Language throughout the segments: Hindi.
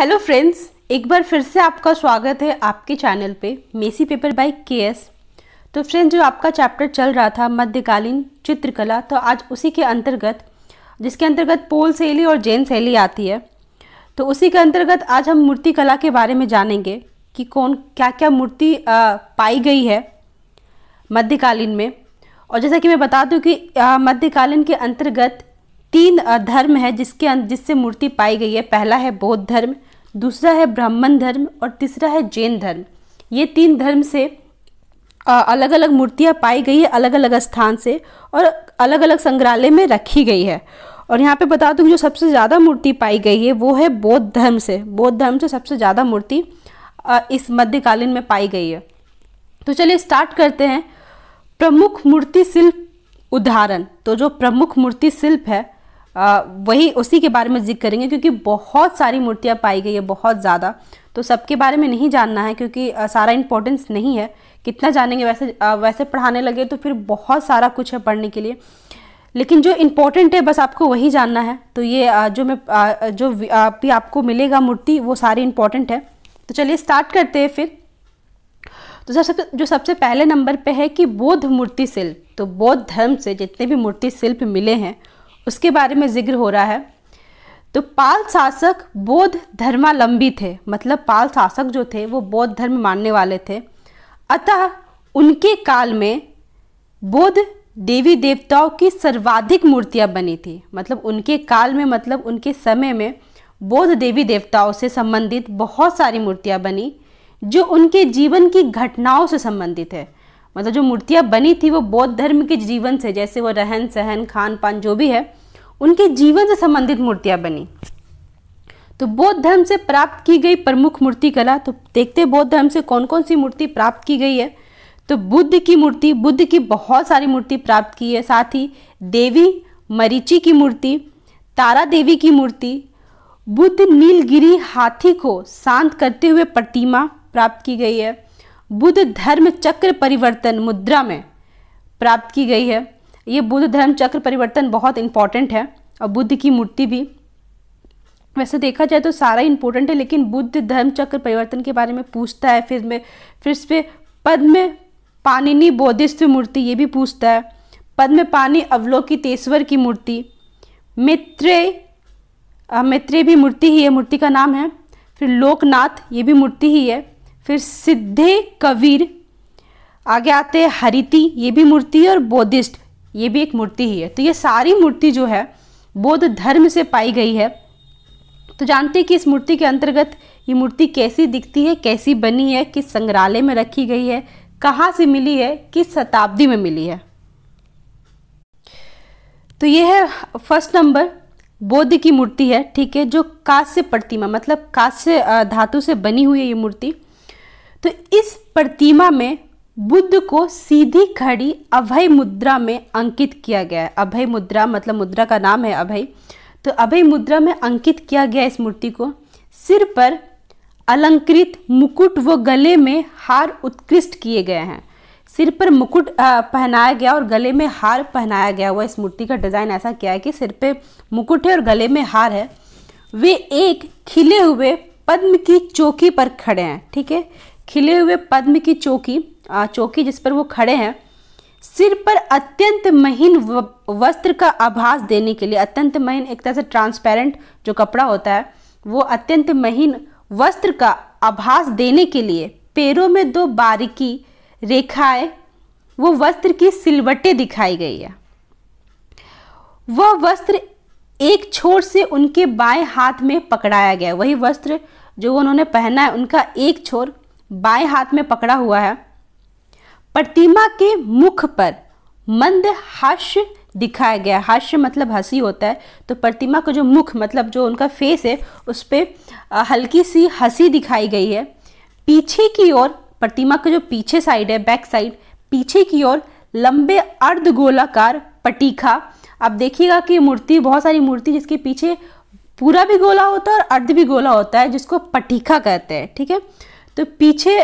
हेलो फ्रेंड्स एक बार फिर से आपका स्वागत है आपके चैनल पे मेसी पेपर बाय केएस तो फ्रेंड्स जो आपका चैप्टर चल रहा था मध्यकालीन चित्रकला तो आज उसी के अंतर्गत जिसके अंतर्गत पोल शैली और जैन शैली आती है तो उसी के अंतर्गत आज हम मूर्ति कला के बारे में जानेंगे कि कौन क्या क्या मूर्ति पाई गई है मध्यकालीन में और जैसा कि मैं बता दूँ कि मध्यकालीन के अंतर्गत तीन धर्म है जिसके अं, जिससे मूर्ति पाई गई है पहला है बौद्ध धर्म दूसरा है ब्राह्मण धर्म और तीसरा है जैन धर्म ये तीन धर्म से अलग अलग मूर्तियाँ पाई गई है अलग अलग स्थान से और अलग अलग संग्रहालय में रखी गई है और यहाँ पे बता दूँ जो सबसे ज़्यादा मूर्ति पाई गई है वो है बौद्ध धर्म से बौद्ध धर्म से सबसे ज़्यादा मूर्ति इस मध्यकालीन में पाई गई है तो चलिए स्टार्ट करते हैं प्रमुख मूर्ति शिल्प उदाहरण तो जो प्रमुख मूर्ति शिल्प है वही उसी के बारे में जिक्र करेंगे क्योंकि बहुत सारी मूर्तियाँ पाई गई है बहुत ज़्यादा तो सबके बारे में नहीं जानना है क्योंकि सारा इंपॉर्टेंस नहीं है कितना जानेंगे वैसे वैसे पढ़ाने लगे तो फिर बहुत सारा कुछ है पढ़ने के लिए लेकिन जो इम्पोर्टेंट है बस आपको वही जानना है तो ये जो मैं जो भी आपको मिलेगा मूर्ति वो सारी इम्पोर्टेंट है तो चलिए स्टार्ट करते हैं फिर तो सर सबसे जो सबसे पहले नंबर पे है कि बौद्ध मूर्ति शिल्प तो बौद्ध धर्म से जितने भी मूर्ति शिल्प मिले हैं उसके बारे में जिक्र हो रहा है तो पाल शासक बौद्ध धर्मालंबी थे मतलब पाल शासक जो थे वो बौद्ध धर्म मानने वाले थे अतः उनके काल में बौद्ध देवी देवताओं की सर्वाधिक मूर्तियां बनी थी मतलब उनके काल में मतलब उनके समय में बौद्ध देवी देवताओं से संबंधित बहुत सारी मूर्तियां बनी जो उनके जीवन की घटनाओं से संबंधित है मतलब जो मूर्तियाँ बनी थी वो बौद्ध धर्म के जीवन से जैसे वो रहन सहन खान पान जो भी है उनके जीवन से संबंधित मूर्तियाँ बनी तो बौद्ध धर्म से प्राप्त की गई प्रमुख मूर्ति कला तो देखते बौद्ध धर्म से कौन कौन सी मूर्ति प्राप्त की गई है तो बुद्ध की मूर्ति बुद्ध की बहुत सारी मूर्ति प्राप्त की है साथ ही देवी मरीची की मूर्ति तारा देवी की मूर्ति बुद्ध नीलगिरी हाथी को शांत करते हुए प्रतिमा प्राप्त की गई है बुद्ध धर्म चक्र परिवर्तन मुद्रा में प्राप्त की गई है ये बुद्ध धर्म चक्र परिवर्तन बहुत इंपॉर्टेंट है और बुद्ध की मूर्ति भी वैसे देखा जाए तो सारा इंपॉर्टेंट है लेकिन बुद्ध धर्म चक्र परिवर्तन के बारे में पूछता है फिर में फिर इस पर पद्म पानिनी बोधिस्व मूर्ति ये भी पूछता है पद्म पानी अवलोकितेश्वर की मूर्ति मित्रे मित्रे भी मूर्ति ही है मूर्ति का नाम है फिर लोकनाथ ये भी मूर्ति ही है फिर सिद्धे कबीर आगे आते हैं हरिति ये भी मूर्ति है और बौद्धिस्ट ये भी एक मूर्ति ही है तो ये सारी मूर्ति जो है बौद्ध धर्म से पाई गई है तो जानते हैं कि इस मूर्ति के अंतर्गत ये मूर्ति कैसी दिखती है कैसी बनी है किस संग्रहालय में रखी गई है कहाँ से मिली है किस शताब्दी में मिली है तो ये है फर्स्ट नंबर बौद्ध की मूर्ति है ठीक है जो कांस्य प्रतिमा मतलब कांस्य धातु से बनी हुई है ये मूर्ति तो इस प्रतिमा में बुद्ध को सीधी खड़ी अभय मुद्रा में अंकित किया गया है अभय मुद्रा मतलब मुद्रा का नाम है अभय तो अभय मुद्रा में अंकित किया गया इस मूर्ति को सिर पर अलंकृत मुकुट व गले में हार उत्कृष्ट किए गए हैं सिर पर मुकुट पहनाया गया और गले में हार पहनाया गया हुआ इस मूर्ति का डिज़ाइन ऐसा किया है कि सिर पे मुकुट है और गले में हार है वे एक खिले हुए पद्म की चौकी पर खड़े हैं ठीक है खिले हुए पद्म की चौकी चौकी जिस पर वो खड़े हैं सिर पर अत्यंत महीन वस्त्र का आभास देने के लिए अत्यंत महीन एक तरह से ट्रांसपेरेंट जो कपड़ा होता है वो अत्यंत महीन वस्त्र का आभास देने के लिए पैरों में दो बारीकी रेखाएं वो वस्त्र की सिलवटें दिखाई गई है वह वस्त्र एक छोर से उनके बाएं हाथ में पकड़ाया गया वही वस्त्र जो उन्होंने पहना है उनका एक छोर बाएं हाथ में पकड़ा हुआ है प्रतिमा के मुख पर मंद हास्य दिखाया गया हास्य मतलब हंसी होता है तो प्रतिमा का जो मुख मतलब जो उनका फेस है उस पर हल्की सी हंसी दिखाई गई है पीछे की ओर प्रतिमा का जो पीछे साइड है बैक साइड पीछे की ओर लंबे अर्ध गोलाकार पटीखा आप देखिएगा कि मूर्ति बहुत सारी मूर्ति जिसके पीछे पूरा भी गोला होता है और अर्ध भी गोला होता है जिसको पटीखा कहते हैं ठीक है थीके? तो पीछे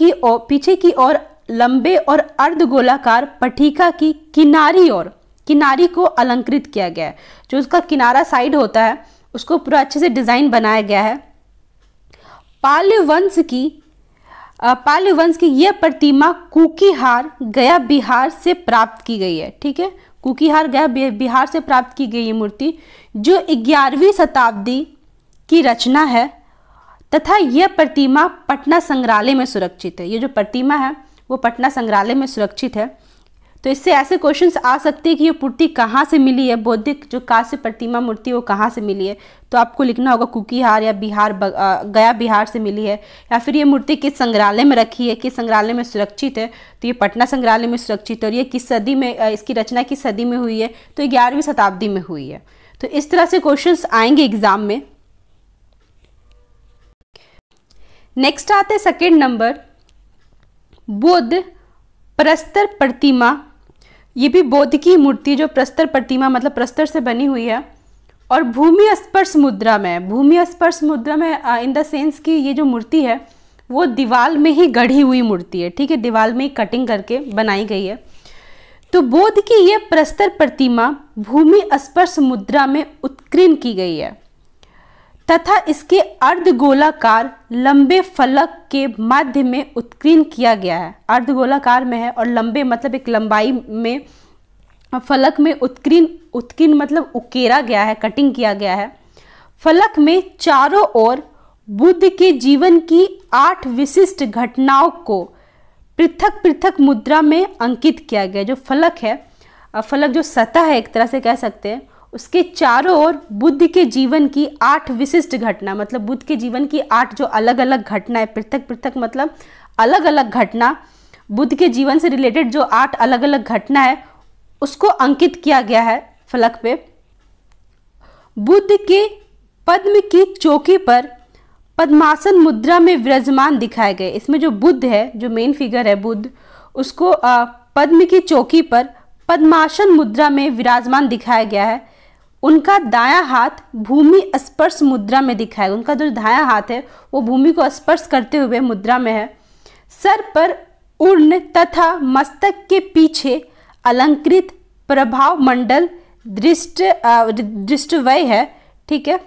की पीछे की ओर लंबे और अर्ध गोलाकार पटीका की किनारी और किनारी को अलंकृत किया गया है जो उसका किनारा साइड होता है उसको पूरा अच्छे से डिज़ाइन बनाया गया है पाल्य वंश की पाल्य वंश की यह प्रतिमा कुकीहार गया बिहार से प्राप्त की गई है ठीक है कुकीहार गया बिहार से प्राप्त की गई ये मूर्ति जो ग्यारहवीं शताब्दी की रचना है तथा यह प्रतिमा पटना संग्रहालय में सुरक्षित है ये जो प्रतिमा है वो पटना संग्रहालय में सुरक्षित है तो इससे ऐसे क्वेश्चंस आ सकते हैं कि ये पूर्ति कहाँ से मिली है बौद्धिक जो कांस्य प्रतिमा मूर्ति वो कहाँ से मिली है तो आपको लिखना होगा कुकीहार या बिहार गया बिहार से मिली है या फिर ये मूर्ति किस संग्रहालय में रखी है किस संग्रहालय में सुरक्षित है तो ये पटना संग्रहालय में सुरक्षित है और ये किस सदी में इसकी रचना किस सदी में हुई है तो ग्यारहवीं शताब्दी में हुई है तो इस तरह से क्वेश्चन आएंगे एग्जाम में नेक्स्ट आते सेकेंड नंबर बुद्ध प्रस्तर प्रतिमा ये भी बौद्ध की मूर्ति जो प्रस्तर प्रतिमा मतलब प्रस्तर से बनी हुई है और भूमि स्पर्श मुद्रा में भूमि स्पर्श मुद्रा में इन द सेंस की ये जो मूर्ति है वो दीवाल में ही गढ़ी हुई मूर्ति है ठीक है दीवाल में ही कटिंग करके बनाई गई है तो बोध की यह प्रस्तर प्रतिमा भूमि स्पर्श मुद्रा में उत्कीर्ण की गई है तथा इसके अर्धगोलाकार लंबे फलक के मध्य में उत्कीर्ण किया गया है अर्धगोलाकार में है और लंबे मतलब एक लंबाई में फलक में उत्कीर्ण उत्कीर्ण मतलब उकेरा गया है कटिंग किया गया है फलक में चारों ओर बुद्ध के जीवन की आठ विशिष्ट घटनाओं को पृथक पृथक मुद्रा में अंकित किया गया जो फलक है फलक जो सतह है एक तरह से कह सकते हैं उसके चारों ओर बुद्ध के जीवन की आठ विशिष्ट घटना मतलब बुद्ध के जीवन की आठ जो अलग अलग घटनाएं पृथक पृथक मतलब अलग अलग घटना बुद्ध के जीवन से रिलेटेड जो आठ अलग अलग घटना है उसको अंकित किया गया है फलक पे बुद्ध के पद्म की चौकी पर पद्मासन मुद्रा में विराजमान दिखाए गए इसमें जो बुद्ध है जो मेन फिगर है बुद्ध उसको पद्म की चौकी पर पद्मासन मुद्रा में विराजमान दिखाया गया है उनका दाया हाथ भूमि स्पर्श मुद्रा में दिखा है उनका जो दाया हाथ है वो भूमि को स्पर्श करते हुए मुद्रा में है सर पर उर्ण तथा मस्तक के पीछे अलंकृत प्रभाव मंडल दृष्ट दृष्टवय है ठीक है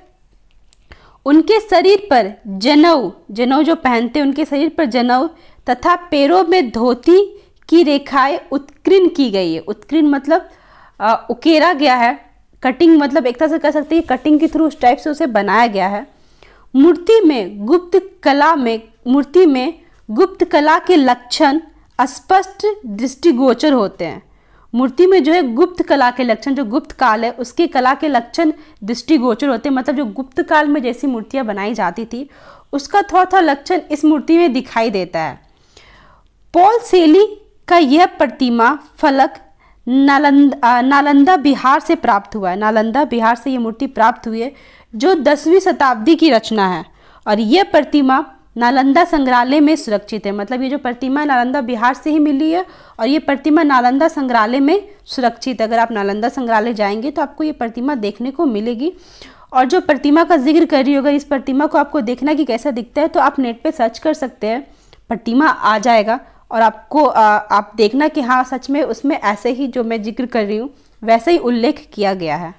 उनके शरीर पर जनेऊ जनेऊ जो पहनते हैं उनके शरीर पर जनेऊ तथा पैरों में धोती की रेखाएं उत्कीर्ण की गई है उत्कीर्ण मतलब आ, उकेरा गया है कटिंग मतलब एक तरह से कह सकते हैं कटिंग के थ्रू उस टाइप से उसे बनाया गया है मूर्ति में गुप्त कला में मूर्ति में गुप्त कला के लक्षण स्पष्ट दृष्टिगोचर होते हैं मूर्ति में जो है गुप्त कला के लक्षण जो गुप्त काल है उसके कला के लक्षण दृष्टिगोचर होते हैं मतलब जो गुप्त काल में जैसी मूर्तियाँ बनाई जाती थी उसका थोड़ा थोड़ा लक्षण इस मूर्ति में दिखाई देता है पॉल सेली का यह प्रतिमा फलक नालंदा नालंदा बिहार से प्राप्त हुआ है नालंदा बिहार से ये मूर्ति प्राप्त हुई है जो दसवीं शताब्दी की रचना है और ये प्रतिमा नालंदा संग्रहालय में सुरक्षित है मतलब ये जो प्रतिमा नालंदा बिहार से ही मिली है और ये प्रतिमा नालंदा संग्रहालय में सुरक्षित अगर आप नालंदा संग्रहालय जाएंगे तो आपको ये प्रतिमा देखने को मिलेगी और जो प्रतिमा का जिक्र कर रही होगा इस प्रतिमा को आपको देखना कि कैसा दिखता है तो आप नेट पर सर्च कर सकते हैं प्रतिमा आ जाएगा और आपको आ, आप देखना कि हाँ सच में उसमें ऐसे ही जो मैं जिक्र कर रही हूँ वैसे ही उल्लेख किया गया है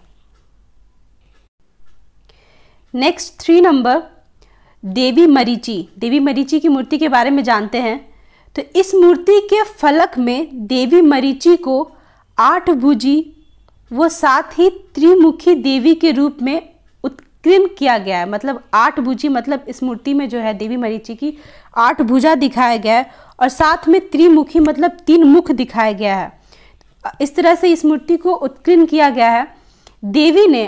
next three number Devi Marichi Devi Marichi की मूर्ति के बारे में जानते हैं तो इस मूर्ति के फलक में देवी मरीची को आठ भुजी वो साथ ही त्रिमुखी देवी के रूप में उत्कीर्ण किया गया है मतलब आठ भुजी मतलब इस मूर्ति में जो है देवी मरीची की आठ भुजा दिखाया गया है और साथ में त्रिमुखी मतलब तीन मुख दिखाया गया है इस तरह से इस मूर्ति को उत्कीर्ण किया गया है देवी ने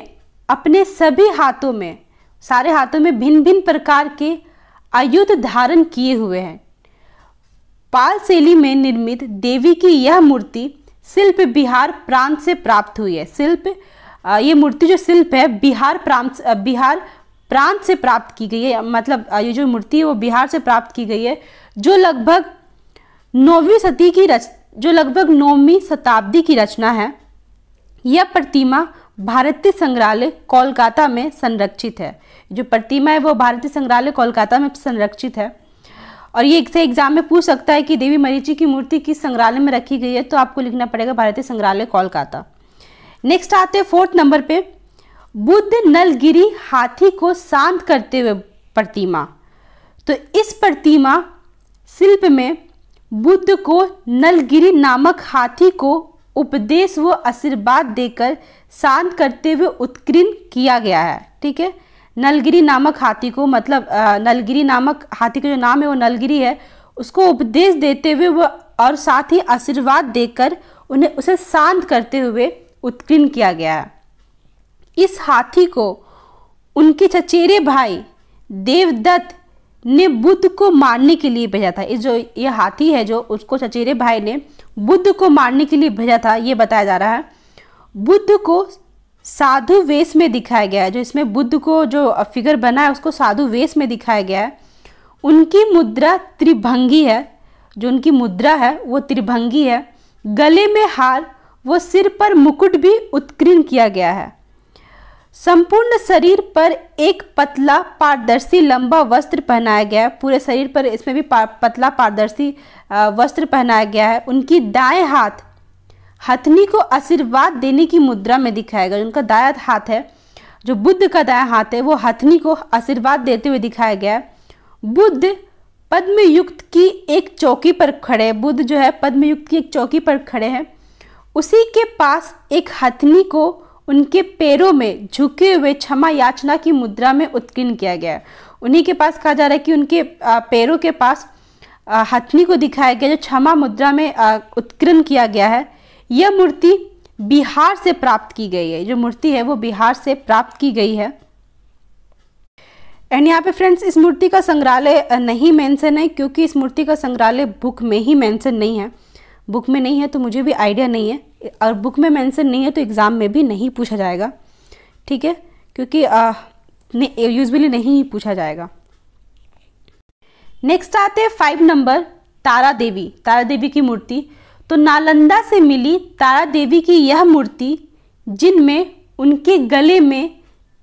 अपने सभी हाथों में सारे हाथों में भिन्न भिन्न प्रकार के आयुध धारण किए हुए हैं पाल शैली में निर्मित देवी की यह मूर्ति शिल्प बिहार प्रांत से प्राप्त हुई है शिल्प ये मूर्ति जो शिल्प है बिहार प्रांत बिहार प्रांत से प्राप्त की गई है मतलब ये जो मूर्ति है वो बिहार से प्राप्त की गई है जो लगभग नौवीं सदी की रच जो लगभग नौवीं शताब्दी की रचना है यह प्रतिमा भारतीय संग्रहालय कोलकाता में संरक्षित है जो प्रतिमा है वो भारतीय संग्रहालय कोलकाता में संरक्षित है और ये से एग्जाम में पूछ सकता है कि देवी मरीची की मूर्ति किस संग्रहालय में रखी गई है तो आपको लिखना पड़ेगा भारतीय संग्रहालय कोलकाता नेक्स्ट आते हैं फोर्थ नंबर पे बुद्ध नलगिरी हाथी को शांत करते हुए प्रतिमा तो इस प्रतिमा शिल्प में बुद्ध को नलगिरी नामक हाथी को उपदेश व आशीर्वाद देकर शांत करते हुए उत्कीर्ण किया गया है ठीक है नलगिरी नामक हाथी को मतलब नलगिरी नामक हाथी का जो नाम है वो नलगिरी है उसको उपदेश देते हुए वो और साथ ही आशीर्वाद देकर उन्हें उसे शांत करते हुए उत्कीर्ण किया गया है इस हाथी को उनके चचेरे भाई देवदत्त ने बुद्ध को मारने के लिए भेजा था ये जो ये हाथी है जो उसको चचेरे भाई ने बुद्ध को मारने के लिए भेजा था ये बताया जा रहा है बुद्ध को साधु वेश में दिखाया गया है जो इसमें बुद्ध को जो फिगर बना है उसको साधु वेश में दिखाया गया है उनकी मुद्रा त्रिभंगी है जो उनकी मुद्रा है वो त्रिभंगी है गले में हार वो सिर पर मुकुट भी उत्कीर्ण किया गया है संपूर्ण शरीर पर एक पतला पारदर्शी लंबा वस्त्र पहनाया गया है पूरे शरीर पर इसमें भी पा, पतला पारदर्शी वस्त्र पहनाया गया है उनकी दाएं हाथ हथनी को आशीर्वाद देने की मुद्रा में दिखाया गया उनका दाया हाथ है जो बुद्ध का दाया हाथ है वो हथनी को आशीर्वाद देते हुए दिखाया गया है बुद्ध पद्मयुक्त की एक चौकी पर खड़े बुद्ध जो है पद्मयुक्त की एक चौकी पर खड़े हैं उसी के पास एक हथनी को उनके पैरों में झुके हुए क्षमा याचना की मुद्रा में उत्कीर्ण किया गया है उन्हीं के पास कहा जा रहा है कि उनके पैरों के पास हथनी को दिखाया गया जो क्षमा मुद्रा में उत्कीर्ण किया गया है यह मूर्ति बिहार से प्राप्त की गई है जो मूर्ति है वो बिहार से प्राप्त की गई है एंड यहाँ पे फ्रेंड्स इस मूर्ति का संग्रहालय नहीं मेंशन है क्योंकि इस मूर्ति का संग्रहालय बुक में ही मेंशन नहीं है बुक में नहीं है तो मुझे भी आइडिया नहीं है और बुक में मेंशन नहीं है तो एग्ज़ाम में भी नहीं पूछा जाएगा ठीक है क्योंकि यूजली नहीं पूछा जाएगा नेक्स्ट आते हैं फाइव नंबर तारा देवी तारा देवी की मूर्ति तो नालंदा से मिली तारा देवी की यह मूर्ति जिनमें उनके गले में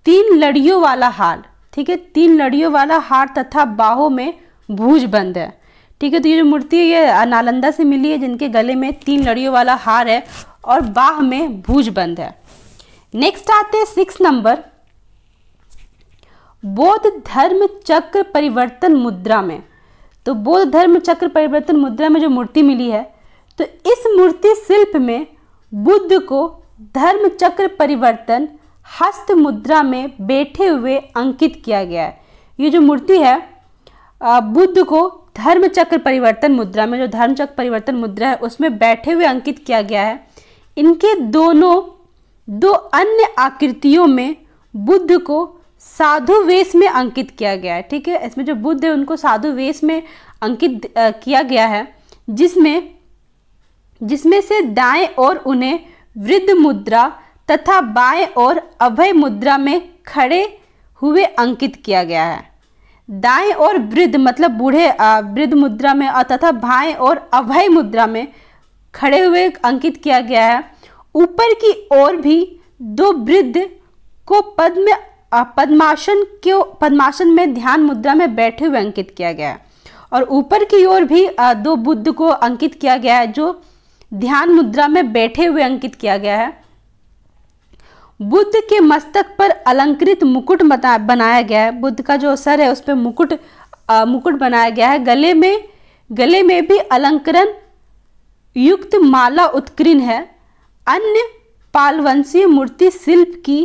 तीन लड़ियों वाला हार ठीक है तीन लड़ियों वाला हार तथा बाहों में भूज बंद है ठीक है तो ये जो मूर्ति है ये नालंदा से मिली है जिनके गले में तीन लड़ियों वाला हार है और बाह में भूज बंद है नेक्स्ट आते हैं सिक्स नंबर बौद्ध धर्म चक्र परिवर्तन मुद्रा में तो बौद्ध धर्म चक्र परिवर्तन मुद्रा में जो मूर्ति मिली है तो इस मूर्ति शिल्प में बुद्ध को धर्म चक्र परिवर्तन हस्त मुद्रा में बैठे हुए अंकित किया गया है ये जो मूर्ति है बुद्ध को धर्म चक्र परिवर्तन मुद्रा में जो धर्म चक्र परिवर्तन मुद्रा है उसमें बैठे हुए अंकित किया गया है इनके दोनों दो अन्य आकृतियों में बुद्ध को साधु वेश में अंकित किया गया है ठीक है इसमें जो बुद्ध है उनको साधु वेश में अंकित किया गया है जिसमें जिसमें से दाएं और उन्हें वृद्ध मुद्रा तथा बाएं और अभय मुद्रा में खड़े हुए अंकित किया गया है दाएं और वृद्ध मतलब बूढ़े वृद्ध मुद्रा में तथा भाएं और अभय मुद्रा में खड़े हुए अंकित किया गया है ऊपर की ओर भी दो वृद्ध को पद्म पद्मासन के पद्मासन में ध्यान मुद्रा में बैठे हुए अंकित किया गया है और ऊपर की ओर भी दो बुद्ध को अंकित किया गया है जो ध्यान मुद्रा में बैठे हुए अंकित किया गया है बुद्ध के मस्तक पर अलंकृत मुकुट बनाया गया है बुद्ध का जो सर है उस पर मुकुट आ, मुकुट बनाया गया है गले में गले में भी अलंकरण युक्त माला उत्कीर्ण है अन्य पालवंशीय मूर्ति शिल्प की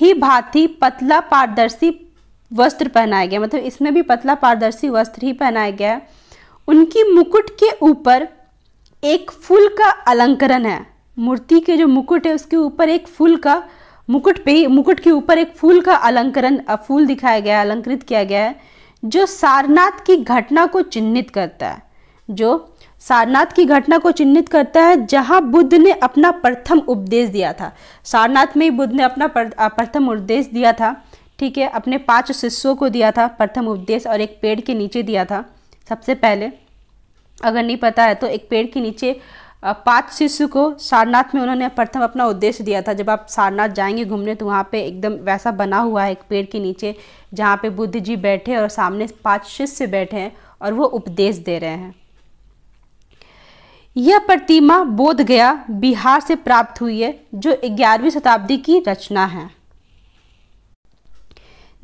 ही भांति पतला पारदर्शी वस्त्र पहनाया गया मतलब इसमें भी पतला पारदर्शी वस्त्र ही पहनाया गया है उनकी मुकुट के ऊपर एक फूल का अलंकरण है मूर्ति के जो मुकुट है उसके ऊपर एक फूल का मुकुट पे मुकुट के ऊपर एक फूल का अलंकरण फूल दिखाया गया है अलंकृत किया गया है जो सारनाथ की घटना को चिन्हित करता है जो सारनाथ की घटना को चिन्हित करता है जहां बुद्ध ने अपना प्रथम उपदेश दिया था सारनाथ में ही बुद्ध ने अपना प्रथम उपदेश दिया था ठीक है अपने पांच शिष्यों को दिया था प्रथम उपदेश और एक पेड़ के नीचे दिया था सबसे पहले अगर नहीं पता है तो एक पेड़ के नीचे पाँच शिष्य को सारनाथ में उन्होंने प्रथम अपना उद्देश्य दिया था जब आप सारनाथ जाएंगे घूमने तो वहाँ पे एकदम वैसा बना हुआ है एक पेड़ के नीचे जहाँ पे बुद्ध जी बैठे और सामने पांच शिष्य बैठे हैं और वो उपदेश दे रहे हैं यह प्रतिमा बोध गया बिहार से प्राप्त हुई है जो ग्यारहवीं शताब्दी की रचना है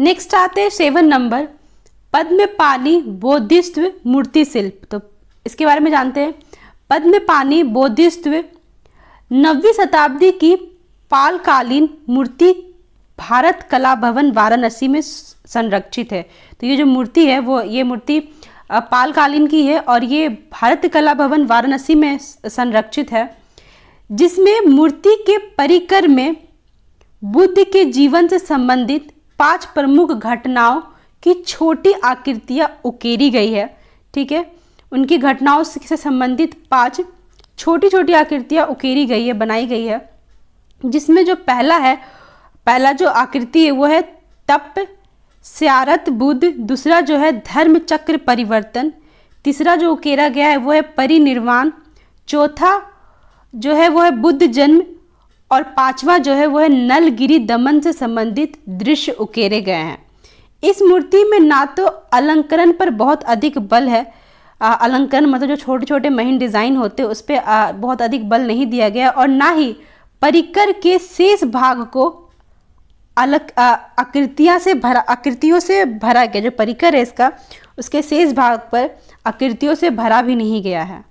नेक्स्ट आते हैं सेवन नंबर पद्म पानी बोधिस्व मूर्ति शिल्प तो इसके बारे में जानते हैं पद्मपानी बोधिस्व नवीं शताब्दी की पालकालीन मूर्ति भारत कला भवन वाराणसी में संरक्षित है तो ये जो मूर्ति है वो ये मूर्ति पालकालीन की है और ये भारत कला भवन वाराणसी में संरक्षित है जिसमें मूर्ति के परिकर में बुद्ध के जीवन से संबंधित पांच प्रमुख घटनाओं की छोटी आकृतियां उकेरी गई है ठीक है उनकी घटनाओं से संबंधित पाँच छोटी छोटी आकृतियाँ उकेरी गई है बनाई गई है जिसमें जो पहला है पहला जो आकृति है वो है तप स्यारत बुद्ध दूसरा जो है धर्म चक्र परिवर्तन तीसरा जो उकेरा गया है वो है परिनिर्वाण चौथा जो है वो है बुद्ध जन्म और पांचवा जो है वो है नलगिरी दमन से संबंधित दृश्य उकेरे गए हैं इस मूर्ति में ना तो अलंकरण पर बहुत अधिक बल है अलंकरण मतलब जो छोटे छोटे महीन डिज़ाइन होते उस पर बहुत अधिक बल नहीं दिया गया और ना ही परिकर के शेष भाग को अलग आकृतियाँ से भरा आकृतियों से भरा गया जो परिकर है इसका उसके शेष भाग पर आकृतियों से भरा भी नहीं गया है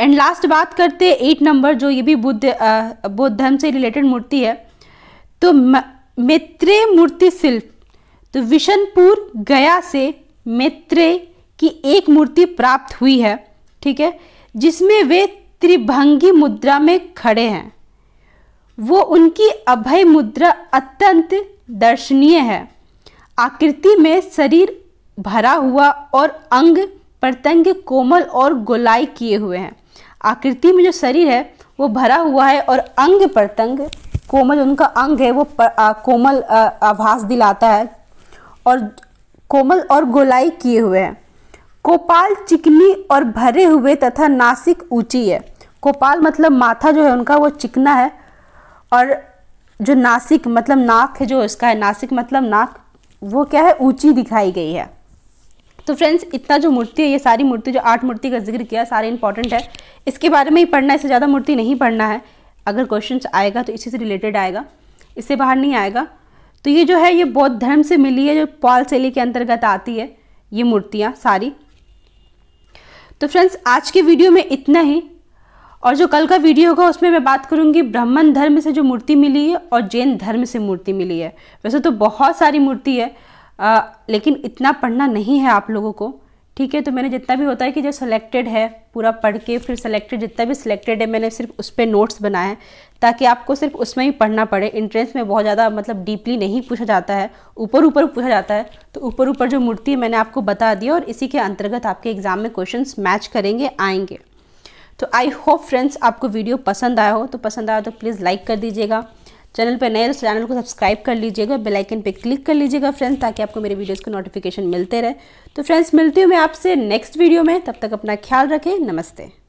एंड लास्ट बात करते एट नंबर जो ये भी बुद्ध बौद्ध धर्म से रिलेटेड मूर्ति है तो मैत्रेय मूर्ति शिल्प तो विशनपुर गया से मैत्रेय की एक मूर्ति प्राप्त हुई है ठीक है जिसमें वे त्रिभंगी मुद्रा में खड़े हैं वो उनकी अभय मुद्रा अत्यंत दर्शनीय है आकृति में शरीर भरा हुआ और अंग प्रत्यंग कोमल और गोलाई किए हुए हैं आकृति में जो शरीर है वो भरा हुआ है और अंग प्रत्यंग कोमल उनका अंग है वो पर, आ, कोमल आभास दिलाता है और कोमल और गोलाई किए हुए हैं कोपाल चिकनी और भरे हुए तथा नासिक ऊंची है कोपाल मतलब माथा जो है उनका वो चिकना है और जो नासिक मतलब नाक है जो इसका है नासिक मतलब नाक वो क्या है ऊंची दिखाई गई है तो फ्रेंड्स इतना जो मूर्ति है ये सारी मूर्ति जो आठ मूर्ति का जिक्र किया सारे इंपॉर्टेंट है इसके बारे में ही पढ़ना इससे ज़्यादा मूर्ति नहीं पढ़ना है अगर क्वेश्चन आएगा तो इसी से रिलेटेड आएगा इससे बाहर नहीं आएगा तो ये जो है ये बौद्ध धर्म से मिली है जो पॉल शैली के अंतर्गत आती है ये मूर्तियाँ सारी तो फ्रेंड्स आज के वीडियो में इतना ही और जो कल का वीडियो होगा उसमें मैं बात करूंगी ब्राह्मण धर्म से जो मूर्ति मिली है और जैन धर्म से मूर्ति मिली है वैसे तो बहुत सारी मूर्ति है आ, लेकिन इतना पढ़ना नहीं है आप लोगों को ठीक है तो मैंने जितना भी होता है कि जो सिलेक्टेड है पूरा पढ़ के फिर सिलेक्टेड जितना भी सिलेक्टेड है मैंने सिर्फ उस पर नोट्स बनाए हैं ताकि आपको सिर्फ उसमें ही पढ़ना पड़े इंट्रेंस में बहुत ज़्यादा मतलब डीपली नहीं पूछा जाता है ऊपर ऊपर पूछा जाता है तो ऊपर ऊपर जो मूर्ति है मैंने आपको बता दिया और इसी के अंतर्गत आपके एग्ज़ाम में क्वेश्चन मैच करेंगे आएंगे तो आई होप फ्रेंड्स आपको वीडियो पसंद आया हो तो पसंद आया तो प्लीज़ लाइक कर दीजिएगा चैनल पर नए तो चैनल को सब्सक्राइब कर लीजिएगा बेल आइकन पे क्लिक कर लीजिएगा फ्रेंड्स ताकि आपको मेरे वीडियोस के नोटिफिकेशन मिलते रहे तो फ्रेंड्स मिलती हूँ मैं आपसे नेक्स्ट वीडियो में तब तक अपना ख्याल रखें नमस्ते